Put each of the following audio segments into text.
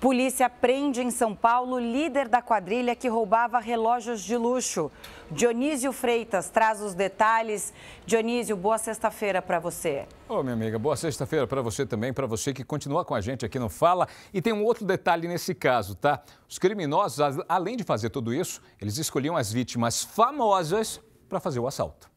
Polícia prende em São Paulo líder da quadrilha que roubava relógios de luxo. Dionísio Freitas traz os detalhes. Dionísio, boa sexta-feira para você. Ô, oh, minha amiga, boa sexta-feira para você também, para você que continua com a gente aqui no Fala. E tem um outro detalhe nesse caso, tá? Os criminosos, além de fazer tudo isso, eles escolhiam as vítimas famosas para fazer o assalto.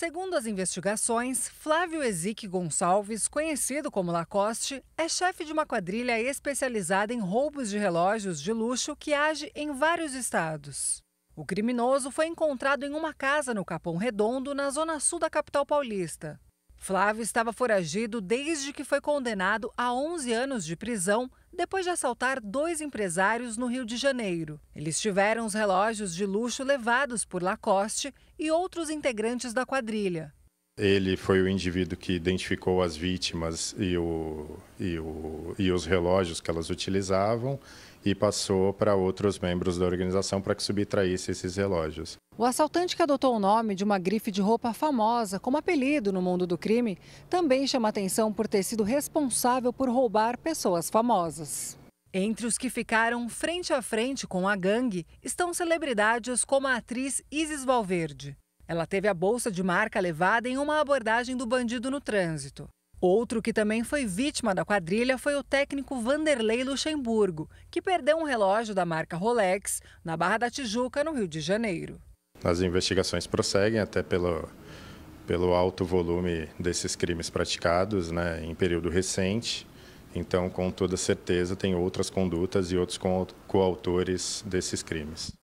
Segundo as investigações, Flávio Ezique Gonçalves, conhecido como Lacoste, é chefe de uma quadrilha especializada em roubos de relógios de luxo que age em vários estados. O criminoso foi encontrado em uma casa no Capão Redondo, na zona sul da capital paulista. Flávio estava foragido desde que foi condenado a 11 anos de prisão depois de assaltar dois empresários no Rio de Janeiro. Eles tiveram os relógios de luxo levados por Lacoste e outros integrantes da quadrilha. Ele foi o indivíduo que identificou as vítimas e, o, e, o, e os relógios que elas utilizavam e passou para outros membros da organização para que subtraísse esses relógios. O assaltante que adotou o nome de uma grife de roupa famosa como apelido no mundo do crime também chama atenção por ter sido responsável por roubar pessoas famosas. Entre os que ficaram frente a frente com a gangue estão celebridades como a atriz Isis Valverde. Ela teve a bolsa de marca levada em uma abordagem do bandido no trânsito. Outro que também foi vítima da quadrilha foi o técnico Vanderlei Luxemburgo, que perdeu um relógio da marca Rolex na Barra da Tijuca, no Rio de Janeiro. As investigações prosseguem até pelo, pelo alto volume desses crimes praticados né, em período recente. Então, com toda certeza, tem outras condutas e outros coautores desses crimes.